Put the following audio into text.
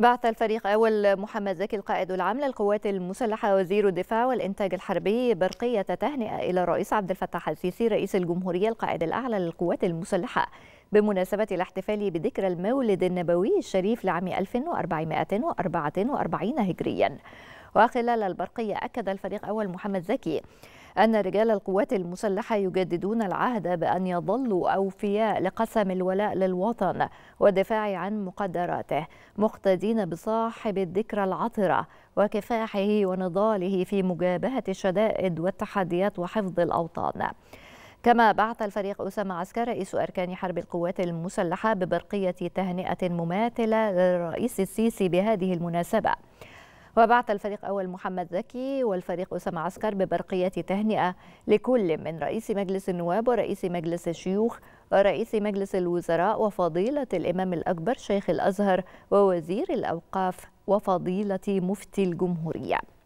بعث الفريق أول محمد زكي القائد العام للقوات المسلحة وزير الدفاع والإنتاج الحربي برقية تهنئة إلى الرئيس عبد الفتاح السيسي رئيس الجمهورية القائد الأعلى للقوات المسلحة بمناسبة الاحتفال بذكرى المولد النبوي الشريف لعام 1444 هجرياً وخلال البرقية أكد الفريق أول محمد زكي أن رجال القوات المسلحة يجددون العهد بأن يظلوا أوفياء لقسم الولاء للوطن والدفاع عن مقدراته مقتدين بصاحب الذكرى العطرة وكفاحه ونضاله في مجابهة الشدائد والتحديات وحفظ الأوطان كما بعث الفريق أسامة عسكر رئيس أركان حرب القوات المسلحة ببرقية تهنئة مماثلة للرئيس السيسي بهذه المناسبة وبعت الفريق أول محمد زكي والفريق أسامة عسكر ببرقية تهنئة لكل من رئيس مجلس النواب ورئيس مجلس الشيوخ ورئيس مجلس الوزراء وفضيلة الإمام الأكبر شيخ الأزهر ووزير الأوقاف وفضيلة مفتي الجمهورية